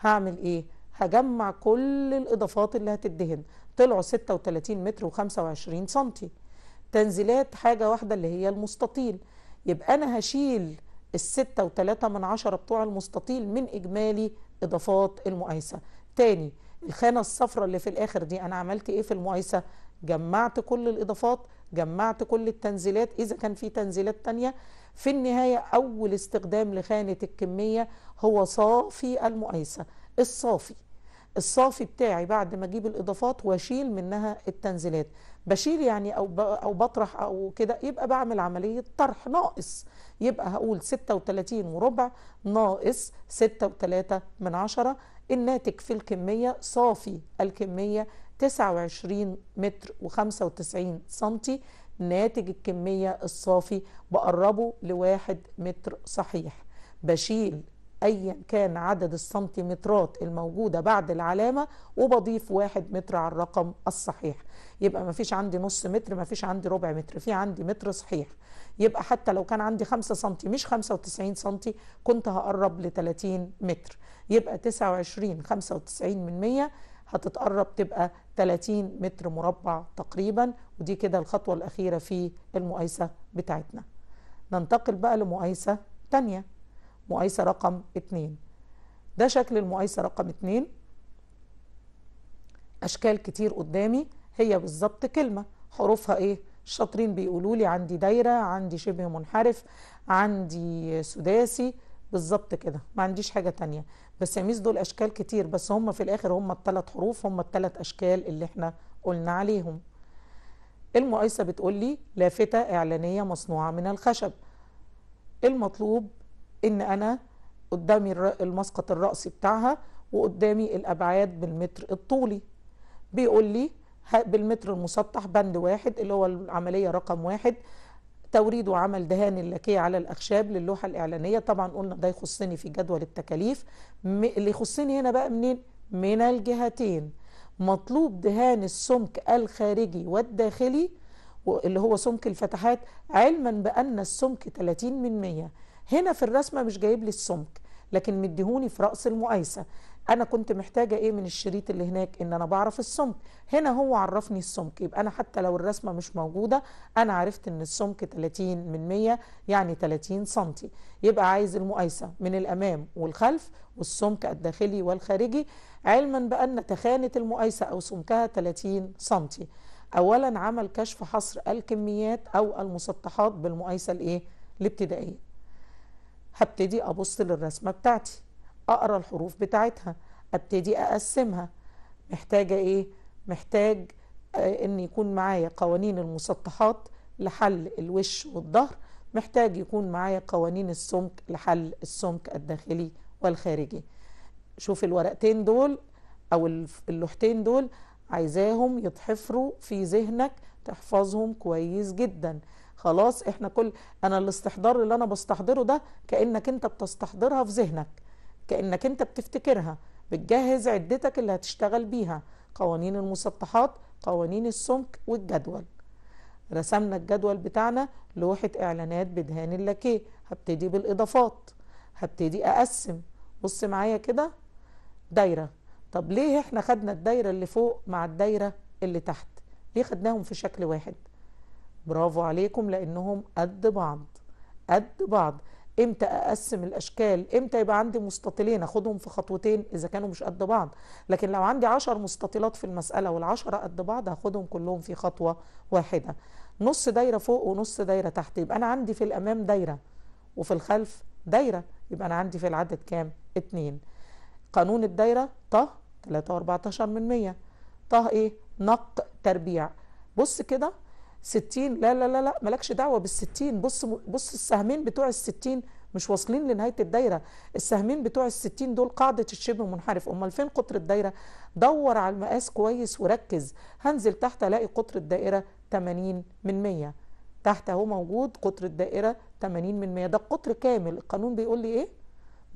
هعمل إيه؟ هجمع كل الإضافات اللي هتدهن طلعوا 36 متر و25 سنتي تنزيلات حاجة واحدة اللي هي المستطيل يبقى أنا هشيل الستة وتلاتة من عشرة بتوع المستطيل من إجمالي إضافات المقايسة تاني الخانة الصفراء اللي في الآخر دي أنا عملت إيه في المقايسة جمعت كل الإضافات جمعت كل التنزيلات إذا كان في تنزيلات تانية في النهاية أول استخدام لخانة الكمية هو صافي المقايسة الصافي الصافي بتاعي بعد ما اجيب الاضافات واشيل منها التنزيلات بشيل يعني او او بطرح او كده يبقى بعمل عمليه طرح ناقص يبقى هقول 36 وربع ناقص 6 من عشرة الناتج في الكميه صافي الكميه 29 متر و95 سنتي ناتج الكميه الصافي بقربه لواحد متر صحيح بشيل ايا كان عدد السنتيمترات الموجودة بعد العلامة وبضيف واحد متر على الرقم الصحيح يبقى ما فيش عندي نص متر ما فيش عندي ربع متر في عندي متر صحيح يبقى حتى لو كان عندي 5 سنتي مش 95 سنتي كنت هقرب ل 30 متر يبقى 29 95 من 100 هتتقرب تبقى 30 متر مربع تقريبا ودي كده الخطوة الأخيرة في المقايسة بتاعتنا ننتقل بقى لمقايسة تانية مقايسة رقم اتنين ده شكل المقايسة رقم اتنين أشكال كتير قدامي هي بالظبط كلمة حروفها إيه الشاطرين بيقولوا لي عندي دايرة عندي شبه منحرف عندي سداسي بالظبط كده ما عنديش حاجة تانية بس يا دول أشكال كتير بس هم في الآخر هم التلات حروف هم التلات أشكال اللي احنا قلنا عليهم المقايسة بتقول لي لافتة إعلانية مصنوعة من الخشب المطلوب ان انا قدامي المسقط الرأسي بتاعها وقدامي الابعاد بالمتر الطولي بيقول لي بالمتر المسطح بند واحد اللي هو العملية رقم واحد توريد وعمل دهان اللاكيه على الاخشاب للوحه الاعلانيه طبعا قلنا ده يخصني في جدول التكاليف اللي يخصني هنا بقى منين من الجهتين مطلوب دهان السمك الخارجي والداخلي اللي هو سمك الفتحات علما بان السمك 30 من 100 هنا في الرسمة مش جايب لي السمك لكن مديهوني في رأس المؤيسة أنا كنت محتاجة إيه من الشريط اللي هناك إن أنا بعرف السمك هنا هو عرفني السمك يبقى أنا حتى لو الرسمة مش موجودة أنا عرفت إن السمك 30 من 100 يعني 30 سنتي يبقى عايز المؤيسة من الأمام والخلف والسمك الداخلي والخارجي علما بأن تخانة المؤيسة أو سمكها 30 سنتي أولا عمل كشف حصر الكميات أو المسطحات بالمؤيسة الإيه؟ الابتدائية هبتدي ابص للرسمه بتاعتي اقرا الحروف بتاعتها ابتدي اقسمها محتاجه ايه محتاج آه، ان يكون معايا قوانين المسطحات لحل الوش والظهر محتاج يكون معايا قوانين السمك لحل السمك الداخلي والخارجي شوف الورقتين دول او اللوحتين دول عايزاهم يتحفروا في ذهنك تحفظهم كويس جدا خلاص احنا كل انا الاستحضار اللي انا بستحضره ده كانك انت بتستحضرها في ذهنك كانك انت بتفتكرها بتجهز عدتك اللي هتشتغل بيها قوانين المسطحات قوانين السمك والجدول رسمنا الجدول بتاعنا لوحة اعلانات بدهان اللاكيه هبتدي بالاضافات هبتدي اقسم بص معايا كده دايرة طب ليه احنا خدنا الدايرة اللي فوق مع الدايرة اللي تحت ليه خدناهم في شكل واحد برافو عليكم لانهم قد بعض قد بعض امتى اقسم الاشكال امتى يبقى عندي مستطيلين اخدهم في خطوتين اذا كانوا مش قد بعض لكن لو عندي عشر مستطيلات في المساله والعشره قد بعض هاخدهم كلهم في خطوه واحده نص دايره فوق ونص دايره تحت يبقى انا عندي في الامام دايره وفي الخلف دايره يبقى انا عندي في العدد كام اتنين قانون الدايره طه 3 و14 من 100 طه ايه نق تربيع بص كده 60 لا لا لا لا مالكش دعوه بال 60 بص بص السهمين بتوع ال 60 مش واصلين لنهايه الدايره السهمين بتوع ال 60 دول قاعده الشبه منحرف امال فين قطر الدايره دور على المقاس كويس وركز هنزل تحت الاقي قطر الدائره 80 من 100 تحت اهو موجود قطر الدائره 80 من 100 ده القطر كامل القانون بيقول لي ايه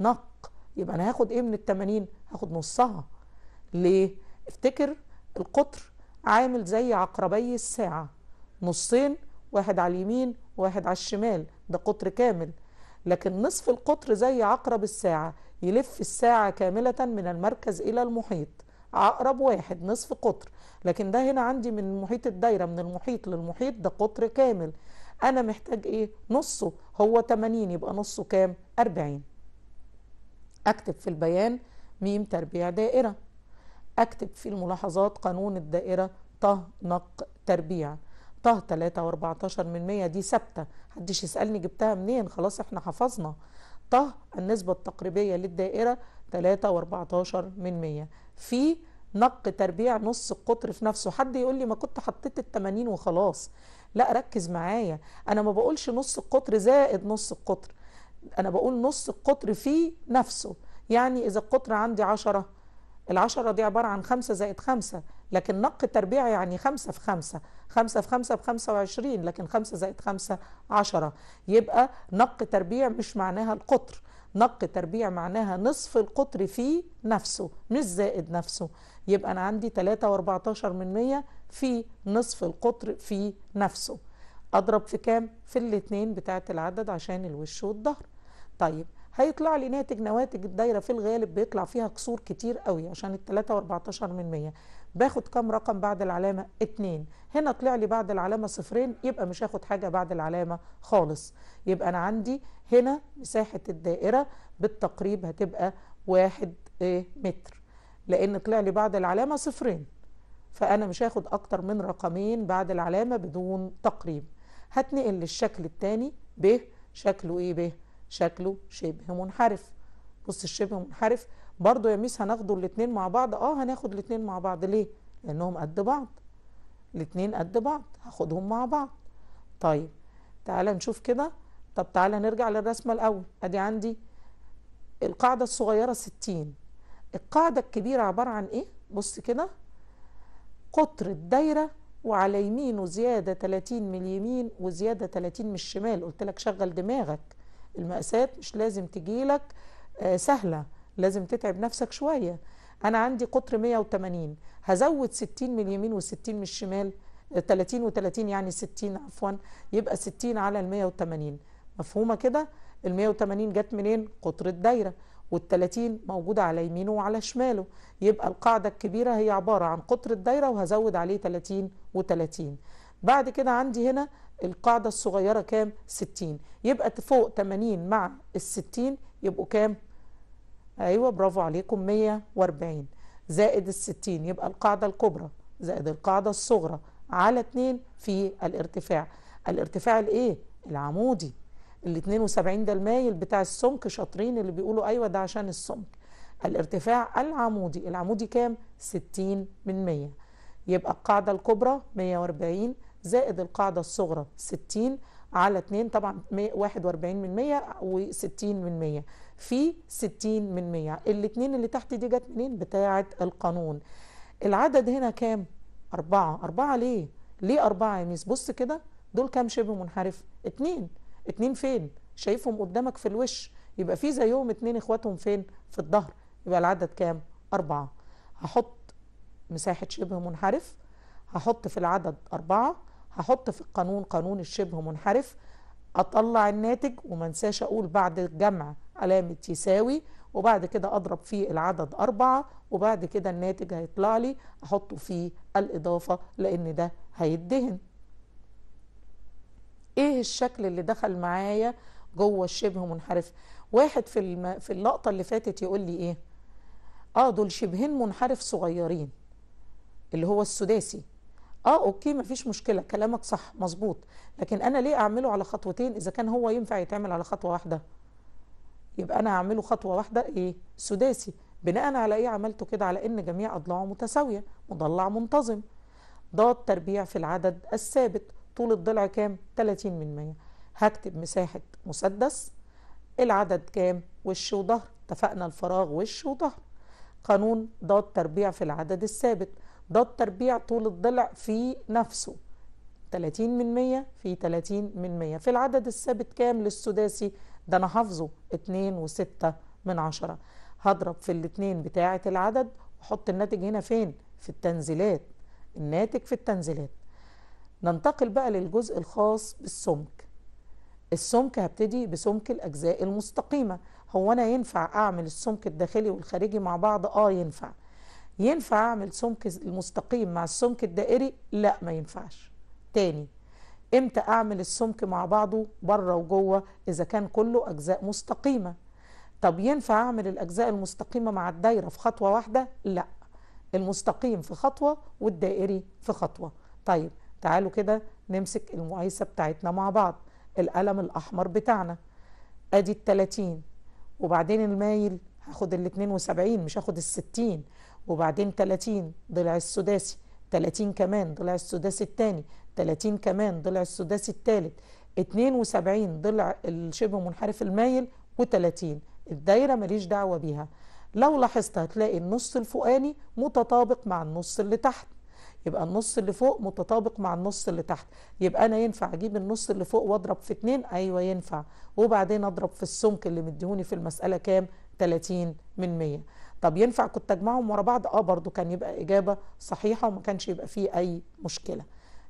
نق يبقى انا هاخد ايه من ال 80 هاخد نصها ليه افتكر القطر عامل زي عقربي الساعه نصين واحد على اليمين وواحد على الشمال ده قطر كامل لكن نصف القطر زي عقرب الساعة يلف الساعة كاملة من المركز إلى المحيط عقرب واحد نصف قطر لكن ده هنا عندي من محيط الدايرة من المحيط للمحيط ده قطر كامل أنا محتاج إيه نصه هو 80 يبقى نصه كام 40 أكتب في البيان ميم تربيع دائرة أكتب في الملاحظات قانون الدائرة طه نق تربيع جبتها 3 و14 من 100 دي ثابته محدش يسالني جبتها منين خلاص احنا حفظنا ط النسبه التقريبيه للدائره 3 و14 من 100 في نق تربيع نص القطر في نفسه حد يقول لي ما كنت حطيت ال80 وخلاص لا ركز معايا انا ما بقولش نص القطر زائد نص القطر انا بقول نص القطر في نفسه يعني اذا القطر عندي 10 ال 10 دي عبارة عن 5 زائد 5 لكن نق التربيع يعني خمسة في خمسة خمسة في خمسة بخمسة وعشرين لكن خمسة زائد خمسة عشرة يبقى نق تربيع مش معناها القطر نق تربيع معناها نصف القطر في نفسه مش زائد نفسه يبقى أنا عندي 3 و14 من 100 في نصف القطر في نفسه أضرب في كام؟ في الاتنين بتاعة العدد عشان الوش والظهر طيب هيطلع لي ناتج نواتج الدايرة في الغالب بيطلع فيها كسور كتير قوي عشان ال 3 و 14 من 100 باخد كام رقم بعد العلامة اتنين هنا طلع لي بعد العلامة صفرين يبقى مش هاخد حاجة بعد العلامة خالص يبقى أنا عندي هنا مساحة الدائرة بالتقريب هتبقى واحد ايه متر لأن طلع لي بعد العلامة صفرين فأنا مش هاخد أكتر من رقمين بعد العلامة بدون تقريب هتنقل للشكل التاني ب شكله ايه ب شكله شبه منحرف بص الشبه منحرف برضو يا ميس هناخدوا الاثنين مع بعض اه هناخد الاثنين مع بعض ليه لانهم قد بعض الاثنين قد بعض هاخدهم مع بعض طيب تعالى نشوف كده طب تعالى نرجع للرسمه الاول ادي عندي القاعده الصغيره 60 القاعده الكبيره عباره عن ايه بص كده قطر الدايره وعلى يمينه زياده 30 من اليمين وزياده 30 من الشمال قلت لك شغل دماغك المقاسات مش لازم تجيلك آه سهله لازم تتعب نفسك شوية أنا عندي قطر 180 هزود 60 من اليمين و60 من الشمال 30 آه، و30 يعني 60 عفوا يبقى 60 على ال 180 مفهومة كده ال 180 جت منين قطر الدايرة وال30 موجودة على يمينه وعلى شماله يبقى القاعدة الكبيرة هي عبارة عن قطر الدايرة وهزود عليه 30 و30 بعد كده عندي هنا القاعدة الصغيرة كام 60 يبقى فوق 80 مع ال 60 يبقوا كام ايوه برافو عليكم 140 زائد ال 60 يبقى القاعده الكبرى زائد القاعده الصغرى على 2 في الارتفاع الارتفاع الايه العمودي ال 72 ده المايل بتاع السمك شاطرين اللي بيقولوا ايوه ده عشان السمك الارتفاع العمودي العمودي كام 60 من 100 يبقى القاعده الكبرى 140 زائد القاعده الصغرى 60 على 2 طبعا 141 من 100 و60 من 100 في 60 من 100 الاثنين اللي تحت دي جت منين بتاعة القانون العدد هنا كام أربعة أربعة ليه ليه أربعة يا ميس بص كده دول كام شبه منحرف اتنين اتنين فين شايفهم قدامك في الوش يبقى في زيهم اتنين اخواتهم فين في الظهر يبقى العدد كام أربعة هحط مساحة شبه منحرف هحط في العدد أربعة هحط في القانون قانون الشبه منحرف اطلع الناتج وما انساش اقول بعد الجمع علامه يساوي وبعد كده اضرب في العدد أربعة وبعد كده الناتج هيطلع لي احطه فيه الاضافه لان ده هيدهن ايه الشكل اللي دخل معايا جوه الشبه منحرف واحد في الم... في اللقطه اللي فاتت يقول لي ايه اه دول شبهين منحرف صغيرين اللي هو السداسي اه اوكي مفيش مشكله كلامك صح مظبوط لكن انا ليه اعمله على خطوتين اذا كان هو ينفع يتعمل على خطوه واحده يبقى انا هعمله خطوه واحده ايه سداسي بناء على ايه عملته كده على ان جميع اضلاعه متساويه مضلع منتظم ضاد تربيع في العدد الثابت طول الضلع كام 30 من 100 هكتب مساحه مسدس العدد كام وش وظهر اتفقنا الفراغ وش وظهر قانون ضاد تربيع في العدد الثابت ده التربيع طول الضلع في نفسه 30 من 100 في 30 من 100 في العدد الثابت كام للسداسي ده أنا حافظه 2 و6 من 10 هضرب في الاثنين بتاعة العدد وحط الناتج هنا فين في التنزيلات الناتج في التنزيلات ننتقل بقى للجزء الخاص بالسمك السمك هبتدي بسمك الأجزاء المستقيمة هو أنا ينفع أعمل السمك الداخلي والخارجي مع بعض آه ينفع ينفع اعمل سمك المستقيم مع السمك الدائري لا ما ينفعش تاني امتى اعمل السمك مع بعضه بره وجوه اذا كان كله اجزاء مستقيمه طب ينفع اعمل الاجزاء المستقيمه مع الدايره في خطوه واحده لا المستقيم في خطوه والدائري في خطوه طيب تعالوا كده نمسك المقايسه بتاعتنا مع بعض القلم الاحمر بتاعنا ادي ال 30 وبعدين المايل هاخد ال 72 مش هاخد ال 60 وبعدين 30 ضلع السداسي 30 كمان ضلع السداسي الثاني 30 كمان ضلع السداسي الثالث 72 ضلع الشبه منحرف المايل و30 الدايرة ماليش دعوة بيها لو لاحظت هتلاقي النص الفوقاني متطابق مع النص اللي تحت يبقى النص اللي فوق متطابق مع النص اللي تحت يبقى انا ينفع اجيب النص اللي فوق واضرب في اتنين ايوه ينفع وبعدين اضرب في السمك اللي مديهوني في المسألة كام 30 من 100 طب ينفع كنت اجمعهم ورا بعض اه برضو كان يبقى اجابه صحيحه وما كانش يبقى فيه اي مشكله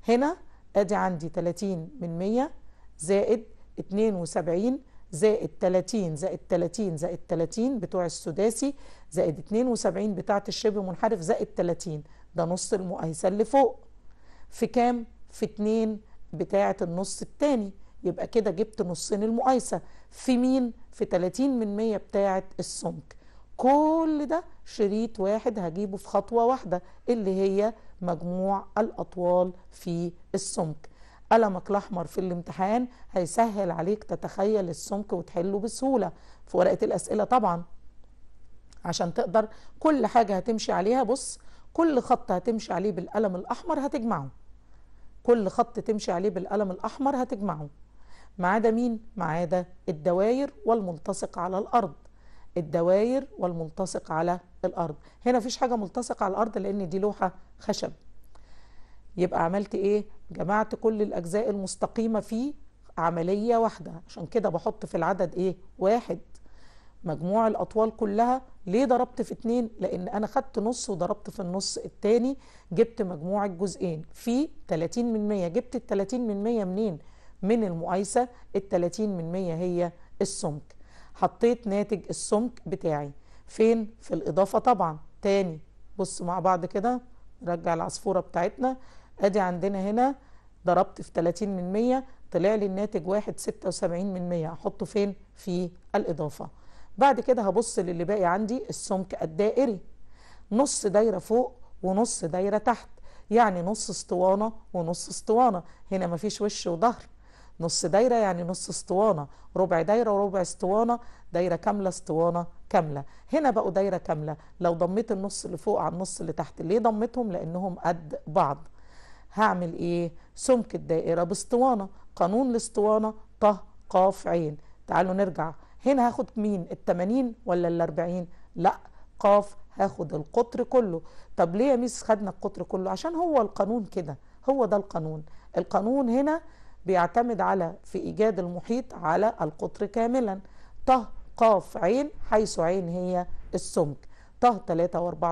هنا ادي عندي 30 من 100 زائد 72 زائد 30 زائد 30 زائد 30 بتوع السداسي زائد 72 بتاعة الشبه منحرف زائد 30 ده نص المقايسة اللي فوق في كام؟ في 2 بتاعة النص الثاني يبقى كده جبت نصين المقايسة في مين؟ في 30 من 100 بتاعة السمك كل ده شريط واحد هجيبه في خطوة واحدة اللي هي مجموع الأطوال في السمك قلمك الأحمر في الامتحان هيسهل عليك تتخيل السمك وتحله بسهولة في ورقة الأسئلة طبعا عشان تقدر كل حاجة هتمشي عليها بص كل خط هتمشي عليه بالقلم الأحمر هتجمعه كل خط تمشي عليه بالقلم الأحمر هتجمعه ما عدا مين؟ ما عدا الدواير والملتصق على الأرض الدواير والملتصق على الأرض هنا مفيش حاجة ملتصقة على الأرض لأن دي لوحة خشب يبقى عملت إيه؟ جمعت كل الأجزاء المستقيمة في عملية واحدة عشان كده بحط في العدد إيه؟ واحد مجموع الأطوال كلها ليه ضربت في اتنين؟ لأن أنا خدت نص وضربت في النص التاني جبت مجموع الجزئين في 30 من 100 جبت ال 30 من 100 منين؟ من المقايسة ال 30 من 100 هي السمك حطيت ناتج السمك بتاعي فين في الاضافه طبعا تاني بص مع بعض كده نرجع العصفوره بتاعتنا ادي عندنا هنا ضربت في 30 من 100 طلع لي الناتج واحد 76 من 100 هحطه فين في الاضافه بعد كده هبص للي باقي عندي السمك الدائري إيه؟ نص دايره فوق ونص دايره تحت يعني نص اسطوانه ونص اسطوانه هنا مفيش وش وظهر نص دايرة يعني نص اسطوانة ربع دايرة وربع اسطوانة دايرة كاملة اسطوانة كاملة هنا بقوا دايرة كاملة لو ضميت النص اللي فوق على النص اللي تحت ليه ضميتهم لأنهم قد بعض هعمل ايه سمك الدائرة باسطوانة قانون الاسطوانة ط قاف عين تعالوا نرجع هنا هاخد مين التمانين ولا الاربعين لا قاف هاخد القطر كله طب ليه يا ميس خدنا القطر كله عشان هو القانون كده هو ده القانون القانون هنا بيعتمد على في إيجاد المحيط على القطر كاملا ط ق عين حيث عين هي السمك ط 3 و4